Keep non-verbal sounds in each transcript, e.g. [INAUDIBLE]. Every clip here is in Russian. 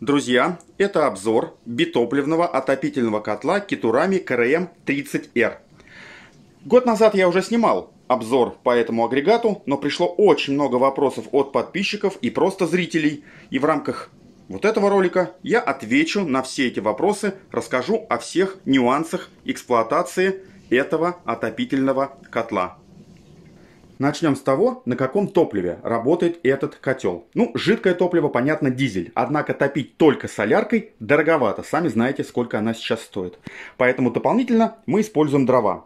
Друзья, это обзор битопливного отопительного котла Китурами КРМ-30Р. Год назад я уже снимал обзор по этому агрегату, но пришло очень много вопросов от подписчиков и просто зрителей. И в рамках вот этого ролика я отвечу на все эти вопросы, расскажу о всех нюансах эксплуатации этого отопительного котла. Начнем с того, на каком топливе работает этот котел. Ну, жидкое топливо, понятно, дизель. Однако топить только соляркой дороговато. Сами знаете, сколько она сейчас стоит. Поэтому дополнительно мы используем дрова.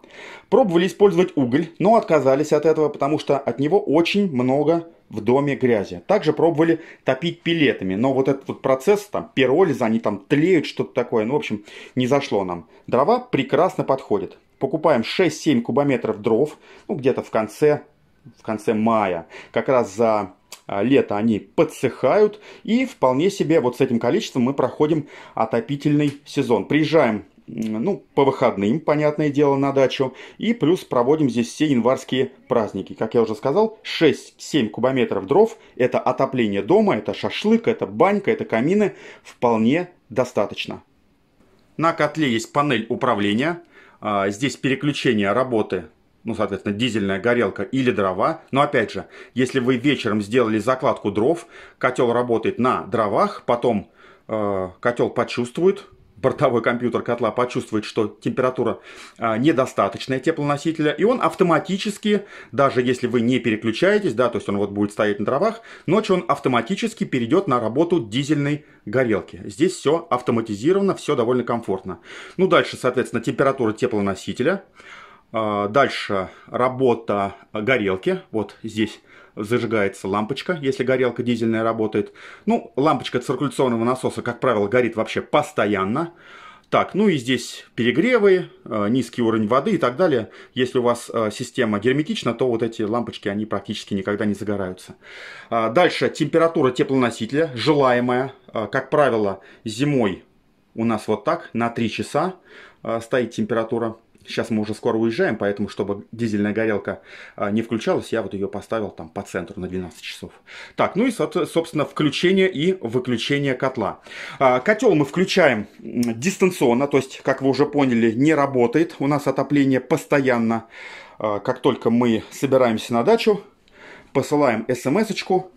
Пробовали использовать уголь, но отказались от этого, потому что от него очень много в доме грязи. Также пробовали топить пилетами, но вот этот вот процесс, там, пиролиза, они там тлеют, что-то такое, ну, в общем, не зашло нам. Дрова прекрасно подходят. Покупаем 6-7 кубометров дров, ну, где-то в конце в конце мая. Как раз за а, лето они подсыхают, и вполне себе вот с этим количеством мы проходим отопительный сезон. Приезжаем ну, по выходным, понятное дело, на дачу. И плюс проводим здесь все январские праздники. Как я уже сказал, 6-7 кубометров дров – это отопление дома, это шашлык, это банька, это камины. Вполне достаточно. На котле есть панель управления. А, здесь переключение работы ну, соответственно, дизельная горелка или дрова. Но опять же, если вы вечером сделали закладку дров, котел работает на дровах, потом э, котел почувствует, бортовой компьютер котла почувствует, что температура э, недостаточная теплоносителя, и он автоматически, даже если вы не переключаетесь, да, то есть он вот будет стоять на дровах, ночью он автоматически перейдет на работу дизельной горелки. Здесь все автоматизировано, все довольно комфортно. Ну, дальше, соответственно, температура теплоносителя. А, дальше работа горелки. Вот здесь зажигается лампочка, если горелка дизельная работает. Ну, лампочка циркуляционного насоса, как правило, горит вообще постоянно. Так, ну и здесь перегревы, а, низкий уровень воды и так далее. Если у вас а, система герметична, то вот эти лампочки, они практически никогда не загораются. Дальше температура теплоносителя, желаемая. Как правило, зимой у нас вот так, на 3 часа стоит температура Сейчас мы уже скоро уезжаем, поэтому, чтобы дизельная горелка а, не включалась, я вот ее поставил там по центру на 12 часов. Так, ну и, собственно, включение и выключение котла. А, Котел мы включаем дистанционно, то есть, как вы уже поняли, не работает. У нас отопление постоянно. А, как только мы собираемся на дачу, посылаем смс-очку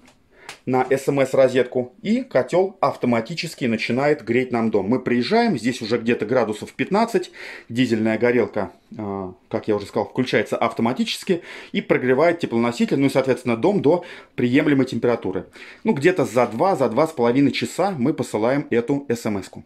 на смс-розетку, эм и котел автоматически начинает греть нам дом. Мы приезжаем, здесь уже где-то градусов 15, дизельная горелка, а, как я уже сказал, включается автоматически и прогревает теплоноситель, ну и, соответственно, дом до приемлемой температуры. Ну, где-то за 2-2,5 за часа мы посылаем эту смс-ку. Эм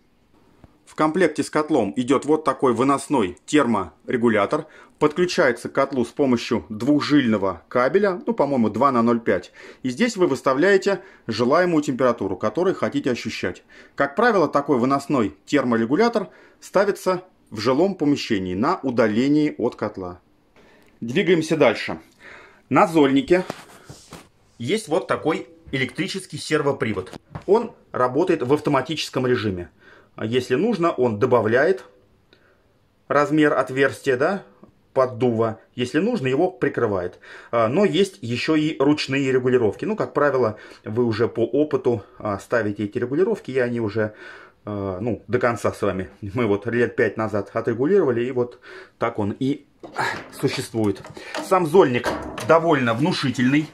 комплекте с котлом идет вот такой выносной терморегулятор. Подключается к котлу с помощью двухжильного кабеля, ну, по-моему, 2 на 0,5. И здесь вы выставляете желаемую температуру, которую хотите ощущать. Как правило, такой выносной терморегулятор ставится в жилом помещении на удалении от котла. Двигаемся дальше. На зольнике есть вот такой электрический сервопривод. Он работает в автоматическом режиме. А если нужно, он добавляет размер отверстия, да, поддува. Если нужно, его прикрывает. А, но есть еще и ручные регулировки. Ну, как правило, вы уже по опыту а, ставите эти регулировки, и они уже ну, до конца с вами. Мы вот лет пять назад отрегулировали, и вот так он и существует. Сам зольник довольно внушительный.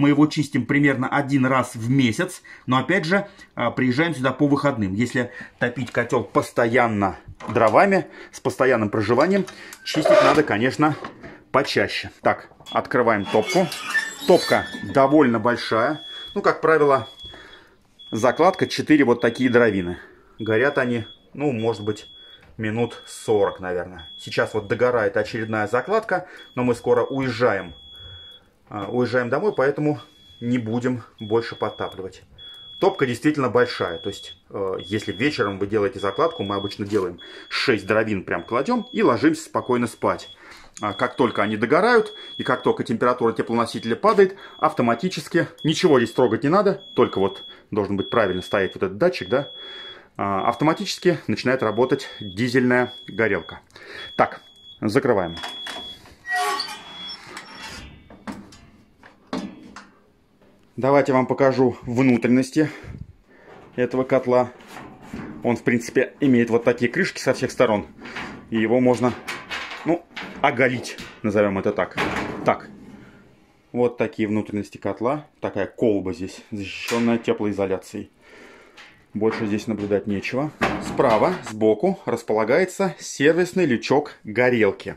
Мы его чистим примерно один раз в месяц, но опять же а, приезжаем сюда по выходным. Если топить котел постоянно дровами, с постоянным проживанием, чистить надо, конечно, почаще. Так, открываем топку. Топка довольно большая. Ну, как правило, закладка 4 вот такие дровины. Горят они, ну, может быть, минут 40, наверное. Сейчас вот догорает очередная закладка, но мы скоро уезжаем а, уезжаем домой, поэтому не будем больше подтапливать. Топка действительно большая, то есть э, если вечером вы делаете закладку, мы обычно делаем 6 дровин прям кладем и ложимся спокойно спать. А как только они догорают и как только температура теплоносителя падает, автоматически ничего здесь трогать не надо, только вот должен быть правильно стоять вот этот датчик, да, а, автоматически начинает работать дизельная горелка. Так, закрываем. Давайте вам покажу внутренности этого котла. Он, в принципе, имеет вот такие крышки со всех сторон. И его можно, ну, оголить, назовем это так. Так, вот такие внутренности котла. Такая колба здесь, защищенная теплоизоляцией. Больше здесь наблюдать нечего. Справа, сбоку, располагается сервисный лючок горелки.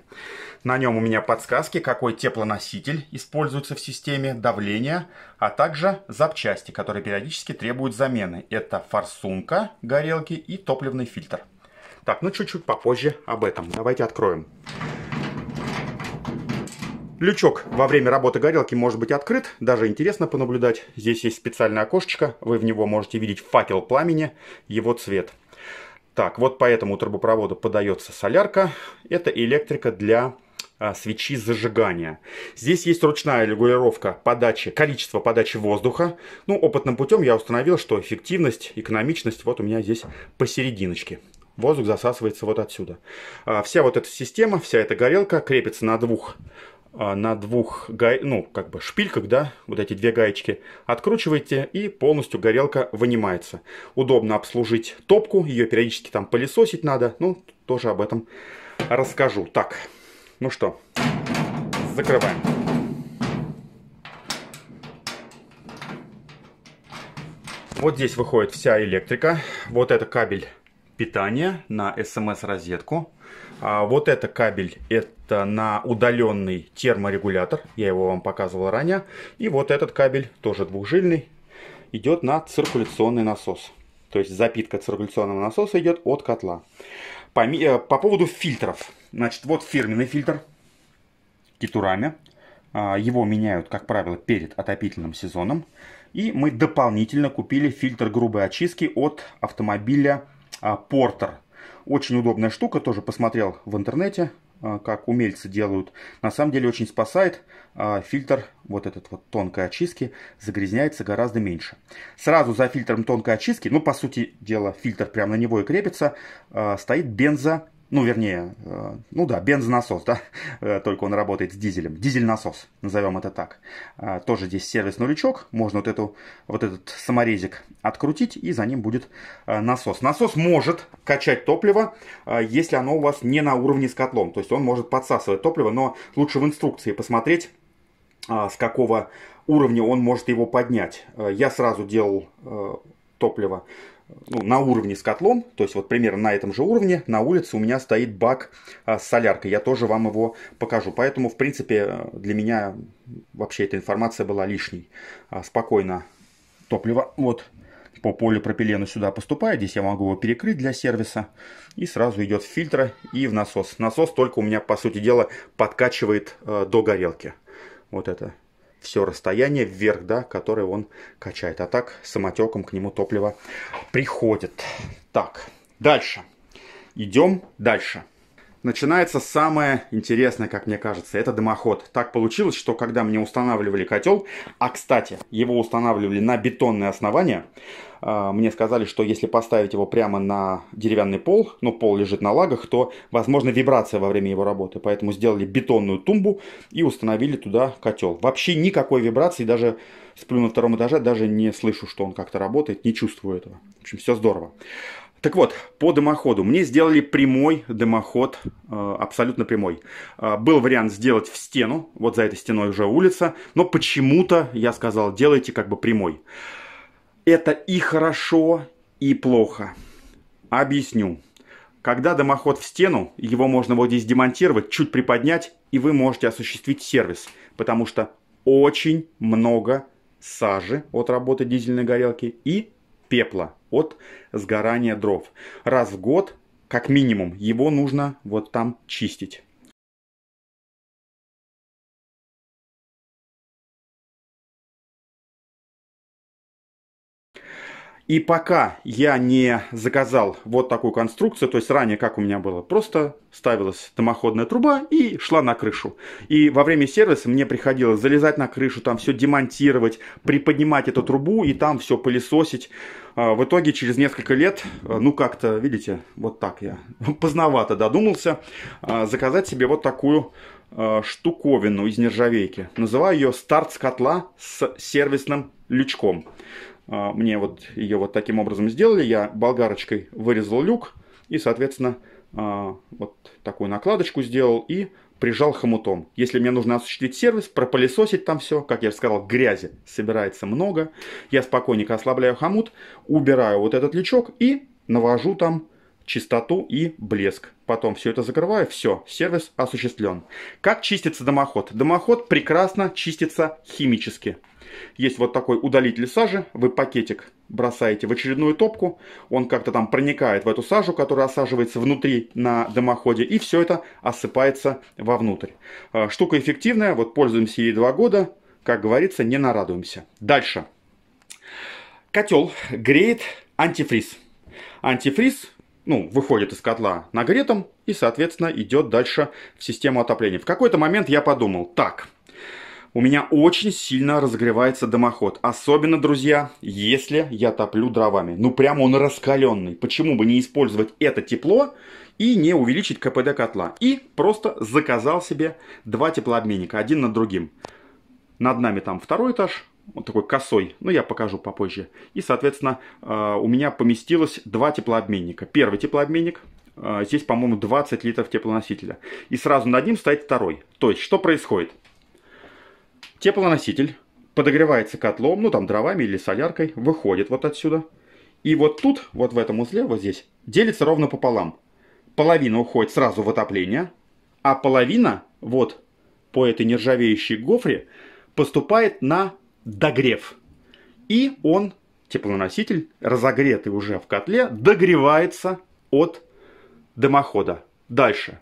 На нем у меня подсказки, какой теплоноситель используется в системе, давление, а также запчасти, которые периодически требуют замены. Это форсунка горелки и топливный фильтр. Так, ну чуть-чуть попозже об этом. Давайте откроем. Лючок во время работы горелки может быть открыт, даже интересно понаблюдать. Здесь есть специальное окошечко, вы в него можете видеть факел пламени, его цвет. Так, вот по этому трубопроводу подается солярка. Это электрика для а, свечи зажигания. Здесь есть ручная регулировка подачи, количества подачи воздуха. Ну, опытным путем я установил, что эффективность, экономичность вот у меня здесь посерединочке. Воздух засасывается вот отсюда. А, вся вот эта система, вся эта горелка крепится на двух а, на двух га... ну, как бы шпильках, да, вот эти две гаечки, откручиваете и полностью горелка вынимается. Удобно обслужить топку, ее периодически там пылесосить надо, ну, тоже об этом расскажу. Так, ну что, закрываем. Вот здесь выходит вся электрика. Вот это кабель питания на смс-розетку. А вот это кабель, это на удаленный терморегулятор. Я его вам показывал ранее. И вот этот кабель, тоже двухжильный, идет на циркуляционный насос. То есть запитка циркуляционного насоса идет от котла. Э, по, поводу фильтров. Значит, вот фирменный фильтр Китурами. А, его меняют, как правило, перед отопительным сезоном. И мы дополнительно купили фильтр грубой очистки от автомобиля Портер, а, Очень удобная штука, тоже посмотрел в интернете. А, как умельцы делают, на самом деле очень спасает. А, фильтр, вот этот вот тонкой очистки, загрязняется гораздо меньше. Сразу за фильтром тонкой очистки, ну, по сути дела, фильтр прямо на него и крепится, а, стоит бензо ну, вернее, э, ну да, бензонасос, да, [LAUGHS] э, только он работает с дизелем, дизель-насос, назовем это так. А, тоже здесь сервис-нулячок, можно вот, эту, вот этот саморезик открутить, и за ним будет э, насос. Насос может качать топливо, если оно у вас не на уровне с котлом, то есть он может подсасывать топливо, но лучше в инструкции посмотреть, с какого уровня он может его поднять. Я сразу делал топливо ну, на уровне с котлом, то есть вот примерно на этом же уровне, на улице у меня стоит бак а, с соляркой. Я тоже вам его покажу. Поэтому, в принципе, э, для меня вообще эта информация была лишней. А, спокойно топливо вот по полипропилену сюда поступает. Здесь я могу его перекрыть для сервиса. И сразу идет в фильтр и в насос. Насос только у меня, по сути дела, подкачивает э, до горелки. Вот это все расстояние вверх, да, которое он качает. А так самотеком к нему топливо приходит. Так, дальше. Идем дальше. Начинается самое интересное, как мне кажется, это дымоход. Так получилось, что когда мне устанавливали котел, а кстати, его устанавливали на бетонное основание, а, мне сказали, что если поставить его прямо на деревянный пол, но пол лежит на лагах, то возможно вибрация во время его работы. Поэтому сделали бетонную тумбу и установили туда котел. Вообще никакой вибрации, даже сплю на втором этаже, даже не слышу, что он как-то работает, не чувствую этого. В общем, все здорово. Так вот, по дымоходу. Мне сделали прямой дымоход, э, абсолютно прямой. А, был вариант сделать в стену, вот за этой стеной уже улица, но почему-то я сказал, делайте как бы прямой это и хорошо, и плохо. Объясню. Когда дымоход в стену, его можно вот здесь демонтировать, чуть приподнять, и вы можете осуществить сервис, потому что очень много сажи от работы дизельной горелки и пепла от сгорания дров. Раз в год, как минимум, его нужно вот там чистить. И пока я не заказал вот такую конструкцию, то есть ранее как у меня было, просто ставилась дымоходная труба и шла на крышу. И во время сервиса мне приходилось залезать на крышу, там все демонтировать, приподнимать эту трубу и там все пылесосить. А, в итоге через несколько лет, а, ну как-то, видите, вот так я [LAUGHS] поздновато додумался, а, заказать себе вот такую штуковину из нержавейки. Называю ее старт с котла с сервисным лючком. А, мне вот ее вот таким образом сделали. Я болгарочкой вырезал люк и, соответственно, а, вот такую накладочку сделал и прижал хомутом. Если мне нужно осуществить сервис, пропылесосить там все, как я уже сказал, грязи собирается много. Я спокойненько ослабляю хомут, убираю вот этот лючок и навожу там чистоту и блеск. Потом все это закрываю, все, сервис осуществлен. Как чистится дымоход? Дымоход прекрасно чистится химически. Есть вот такой удалитель сажи, вы пакетик бросаете в очередную топку, он как-то там проникает в эту сажу, которая осаживается внутри на дымоходе, и все это осыпается вовнутрь. Э, штука эффективная, вот пользуемся ей два года, как говорится, не нарадуемся. Дальше. Котел греет антифриз. Антифриз ну, выходит из котла нагретым и, соответственно, идет дальше в систему отопления. В какой-то момент я подумал, так, у меня очень сильно разогревается дымоход. Особенно, друзья, если я топлю дровами. Ну, прямо он раскаленный. Почему бы не использовать это тепло и не увеличить КПД котла? И просто заказал себе два теплообменника, один над другим. Над нами там второй этаж, вот такой косой, но ну, я покажу попозже. И, соответственно, э, у меня поместилось два теплообменника. Первый теплообменник, э, здесь, по-моему, 20 литров теплоносителя. И сразу над ним стоит второй. То есть, что происходит? Теплоноситель подогревается котлом, ну там дровами или соляркой, выходит вот отсюда. И вот тут, вот в этом узле, вот здесь, делится ровно пополам. Половина уходит сразу в отопление, а половина, вот по этой нержавеющей гофре, поступает на догрев. И он, теплоноситель, разогретый уже в котле, догревается от дымохода. Дальше.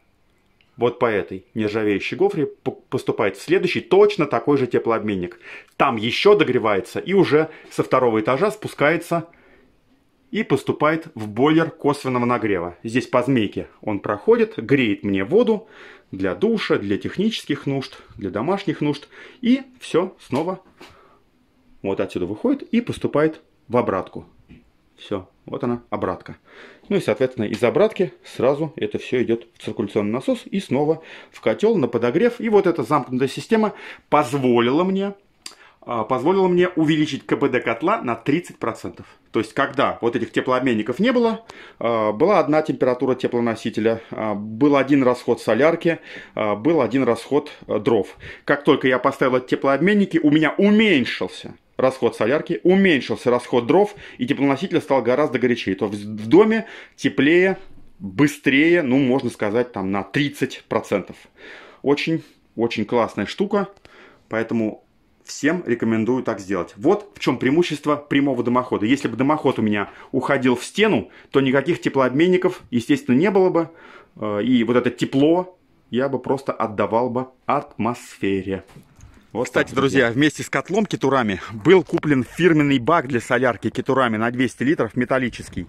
Вот по этой нержавеющей гофре поступает в следующий точно такой же теплообменник. Там еще догревается и уже со второго этажа спускается и поступает в бойлер косвенного нагрева. Здесь по змейке он проходит, греет мне воду для душа, для технических нужд, для домашних нужд. И все, снова вот отсюда выходит и поступает в обратку. Все, вот она, обратка. Ну и, соответственно, из обратки сразу это все идет в циркуляционный насос и снова в котел на подогрев. И вот эта замкнутая система позволила мне а, позволило мне увеличить КПД котла на 30%. То есть, когда вот этих теплообменников не было, а, была одна температура теплоносителя, а, был один расход солярки, был один расход э, дров. Как только я поставил эти теплообменники, у меня уменьшился расход солярки, уменьшился расход дров, и теплоноситель стал гораздо горячее. То в доме теплее, быстрее, ну, можно сказать, там на 30%. Очень-очень классная штука, поэтому всем рекомендую так сделать. Вот в чем преимущество прямого дымохода. Если бы дымоход у меня уходил в стену, то никаких теплообменников, естественно, не было бы. Э, и вот это тепло я бы просто отдавал бы атмосфере. Вот Кстати, так, друзья, друзья, вместе с котлом Китурами был куплен фирменный бак для солярки Китурами на 200 литров, металлический.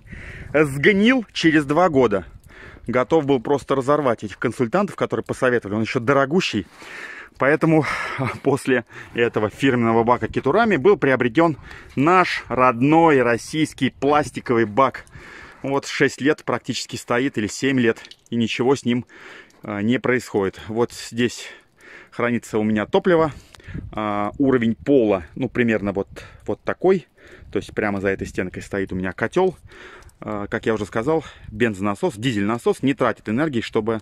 Сгнил через два года. Готов был просто разорвать этих консультантов, которые посоветовали. Он еще дорогущий. Поэтому [LAUGHS] после этого фирменного бака Китурами был приобретен наш родной российский пластиковый бак. Вот 6 лет практически стоит, или 7 лет, и ничего с ним а, не происходит. Вот здесь хранится у меня топливо а, уровень пола, ну, примерно вот, вот такой. То есть прямо за этой стенкой стоит у меня котел. А, как я уже сказал, бензонасос, дизель-насос не тратит энергии, чтобы,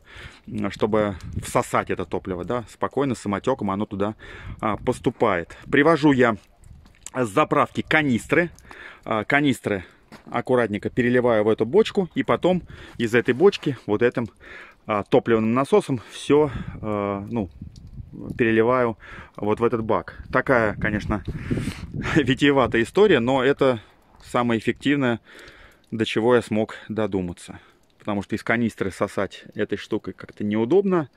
чтобы всосать это топливо. Да? Спокойно, самотеком оно туда а, поступает. Привожу я с заправки канистры. А, канистры аккуратненько переливаю в эту бочку. И потом из этой бочки вот этим а, топливным насосом все, а, ну, переливаю вот в этот бак. Такая, конечно, [LAUGHS] витиеватая история, но это самое эффективное, до чего я смог додуматься. Потому что из канистры сосать этой штукой как-то неудобно,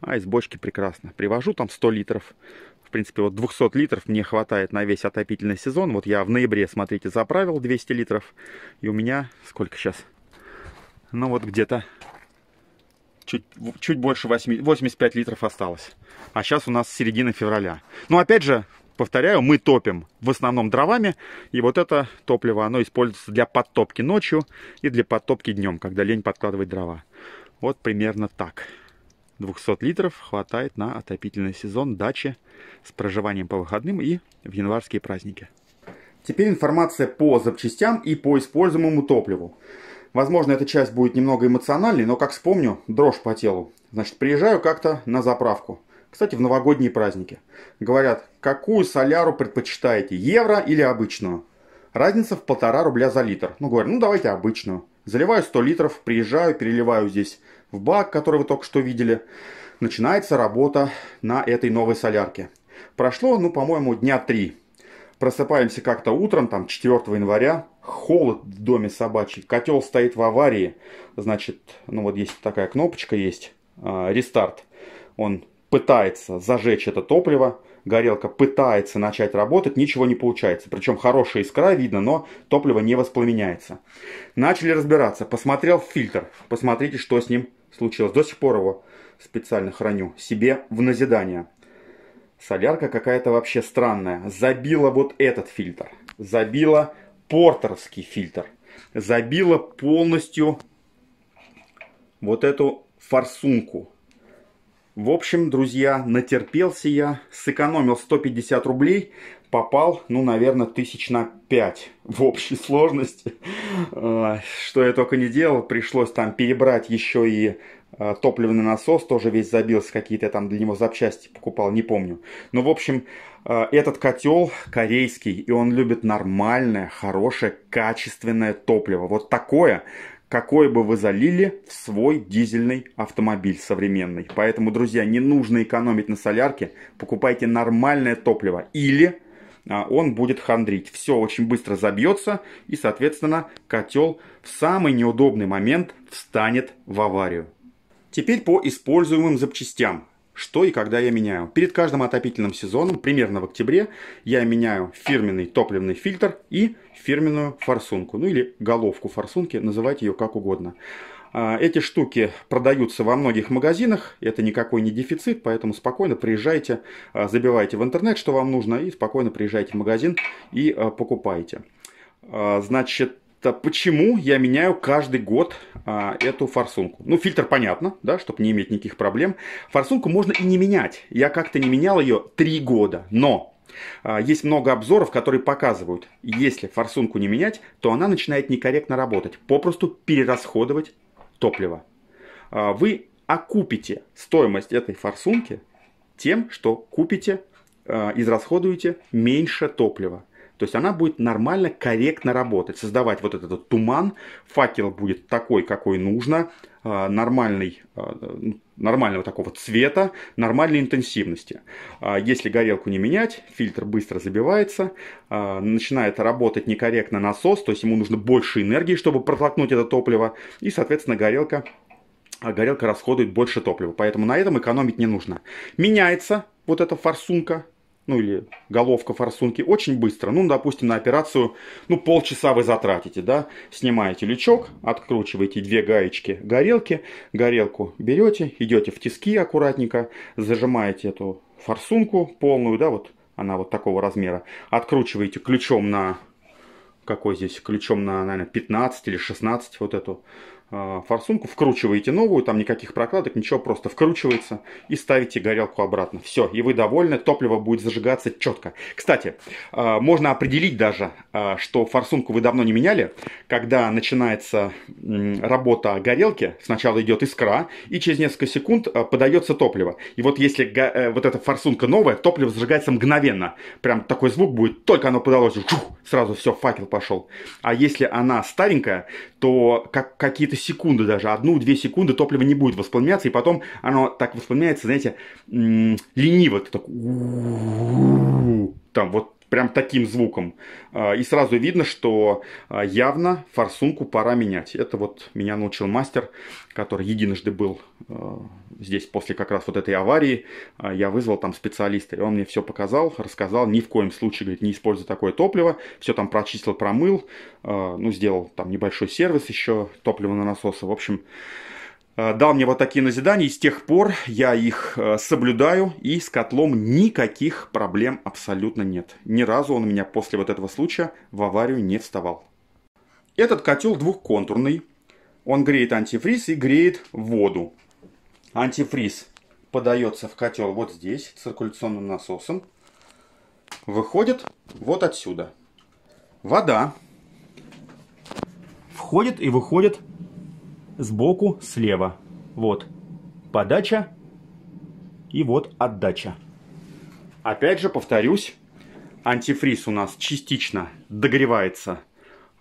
а из бочки прекрасно. Привожу там 100 литров. В принципе, вот 200 литров мне хватает на весь отопительный сезон. Вот я в ноябре, смотрите, заправил 200 литров. И у меня сколько сейчас? Ну вот где-то чуть, чуть больше 8, 85 литров осталось. А сейчас у нас середина февраля. Но опять же, повторяю, мы топим в основном дровами. И вот это топливо, оно используется для подтопки ночью и для подтопки днем, когда лень подкладывать дрова. Вот примерно так. 200 литров хватает на отопительный сезон дачи с проживанием по выходным и в январские праздники. Теперь информация по запчастям и по используемому топливу. Возможно, эта часть будет немного эмоциональной, но, как вспомню, дрожь по телу. Значит, приезжаю как-то на заправку. Кстати, в новогодние праздники. Говорят, какую соляру предпочитаете, евро или обычную? Разница в полтора рубля за литр. Ну, говорю, ну давайте обычную. Заливаю 100 литров, приезжаю, переливаю здесь в бак, который вы только что видели. Начинается работа на этой новой солярке. Прошло, ну, по-моему, дня три. Просыпаемся как-то утром, там, 4 января, холод в доме собачий, котел стоит в аварии, значит, ну вот есть такая кнопочка есть, э, рестарт, он пытается зажечь это топливо, горелка пытается начать работать, ничего не получается. Причем хорошая искра видно, но топливо не воспламеняется. Начали разбираться, посмотрел фильтр, посмотрите, что с ним случилось. До сих пор его специально храню себе в назидание. Солярка какая-то вообще странная. Забила вот этот фильтр. Забила портерский фильтр забила полностью вот эту форсунку. В общем, друзья, натерпелся я, сэкономил 150 рублей, попал, ну, наверное, тысяч на 5 в общей сложности. А, что я только не делал, пришлось там перебрать еще и а, топливный насос, тоже весь забился, какие-то там для него запчасти покупал, не помню. Ну, в общем, Э, этот котел корейский, и он любит нормальное, хорошее, качественное топливо. Вот такое, какое бы вы залили в свой дизельный автомобиль современный. Поэтому, друзья, не нужно экономить на солярке, покупайте нормальное топливо или а, он будет хандрить. Все очень быстро забьется и, соответственно, котел в самый неудобный момент встанет в аварию. Теперь по используемым запчастям что и когда я меняю. Перед каждым отопительным сезоном, примерно в октябре, я меняю фирменный топливный фильтр и фирменную форсунку, ну или головку форсунки, называйте ее как угодно. А, эти штуки продаются во многих магазинах, это никакой не дефицит, поэтому спокойно приезжайте, а, забивайте в интернет, что вам нужно, и спокойно приезжайте в магазин и а, покупайте. Значит, это почему я меняю каждый год а, эту форсунку. Ну, фильтр понятно, да, чтобы не иметь никаких проблем. Форсунку можно и не менять. Я как-то не менял ее три года, но а, есть много обзоров, которые показывают, если форсунку не менять, то она начинает некорректно работать, попросту перерасходовать топливо. А, вы окупите стоимость этой форсунки тем, что купите, а, израсходуете меньше топлива. То есть она будет нормально, корректно работать, создавать вот этот вот туман, факел будет такой, какой нужно, а, нормальный, а, нормального такого цвета, нормальной интенсивности. А, если горелку не менять, фильтр быстро забивается, начинает работать некорректно насос, то есть ему нужно больше энергии, чтобы протолкнуть это топливо, и, соответственно, горелка горелка расходует больше топлива, поэтому на этом экономить не нужно. Меняется вот эта форсунка, ну или головка форсунки очень быстро. Ну, допустим, на операцию, ну, полчаса вы затратите, да. Снимаете лючок, откручиваете две гаечки горелки, горелку берете, идете в тиски аккуратненько, зажимаете эту форсунку полную, да, вот она вот такого размера, откручиваете ключом на какой здесь ключом на, наверное, 15 или 16 вот эту Э, форсунку, вкручиваете новую, там никаких прокладок, ничего, просто вкручивается и ставите горелку обратно. Все, и вы довольны, топливо будет зажигаться четко. Кстати, э, можно определить даже, э, что форсунку вы давно не меняли, когда начинается работа горелки, сначала идет искра, и через несколько секунд подается топливо. И вот если вот эта форсунка новая, топливо зажигается мгновенно. Прям такой звук будет, только оно подалось, сразу все, факел пошел. А если она старенькая, то какие-то секунды даже, одну-две секунды топливо не будет воспламеняться, и потом оно так воспламеняется, знаете, лениво, ты так там вот прям таким звуком. А, и сразу видно, что а, явно форсунку пора менять. Это вот меня научил мастер, который единожды был а, здесь после как раз вот этой аварии. Я вызвал там специалиста, и он мне все показал, рассказал. Ни в коем случае, говорит, не используй такое топливо. Все там прочистил, промыл. Ну, сделал там небольшой сервис еще топлива на насосы. В общем, Э, дал мне вот такие назидания, и с тех пор я их э, соблюдаю, и с котлом никаких проблем абсолютно нет. Ни разу он у меня после вот этого случая в аварию не вставал. Этот котел двухконтурный, он греет антифриз и греет воду. Антифриз подается в котел вот здесь, циркуляционным насосом, выходит вот отсюда. Вода входит и выходит сбоку слева. Вот подача и вот отдача. Опять же повторюсь, антифриз у нас частично догревается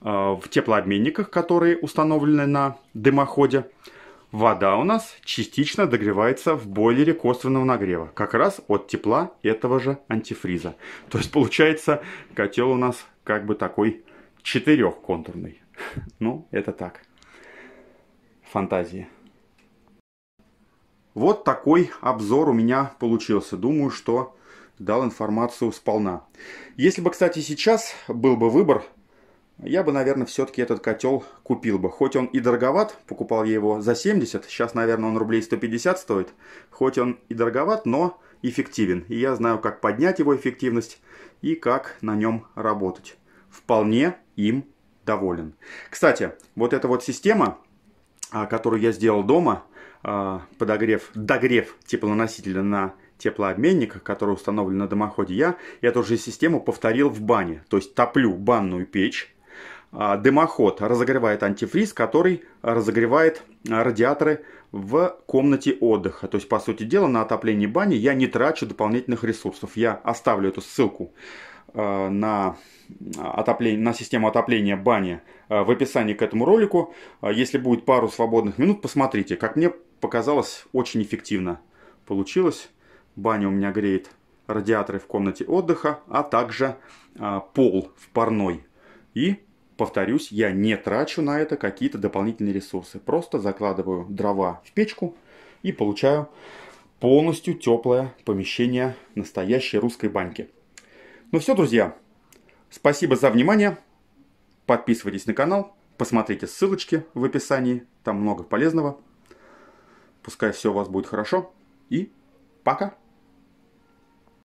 э, в теплообменниках, которые установлены на дымоходе. Вода у нас частично догревается в бойлере косвенного нагрева, как раз от тепла этого же антифриза. То есть получается котел у нас как бы такой четырехконтурный. [LAUGHS] Ну, это так фантазии. Вот такой обзор у меня получился. Думаю, что дал информацию сполна. Если бы, кстати, сейчас был бы выбор, я бы, наверное, все-таки этот котел купил бы. Хоть он и дороговат, покупал я его за 70, сейчас, наверное, он рублей 150 стоит. Хоть он и дороговат, но эффективен. И я знаю, как поднять его эффективность и как на нем работать. Вполне им доволен. Кстати, вот эта вот система, а, которую я сделал дома, а, подогрев, догрев теплоносителя на теплообменник, который установлен на дымоходе я, я эту же систему повторил в бане. То есть топлю банную печь, а, дымоход разогревает антифриз, который разогревает радиаторы в комнате отдыха. То есть, по сути дела, на отопление бани я не трачу дополнительных ресурсов. Я оставлю эту ссылку Э, на, отопление, на систему отопления бани э, в описании к этому ролику. Э, если будет пару свободных минут, посмотрите. Как мне показалось, очень эффективно получилось. Баня у меня греет радиаторы в комнате отдыха, а также пол в парной. И, повторюсь, я не трачу на это какие-то дополнительные ресурсы. Просто закладываю дрова в печку и получаю полностью теплое помещение настоящей русской баньки. Ну все, друзья. Спасибо за внимание. Подписывайтесь на канал. Посмотрите ссылочки в описании. Там много полезного. Пускай все у вас будет хорошо. И пока.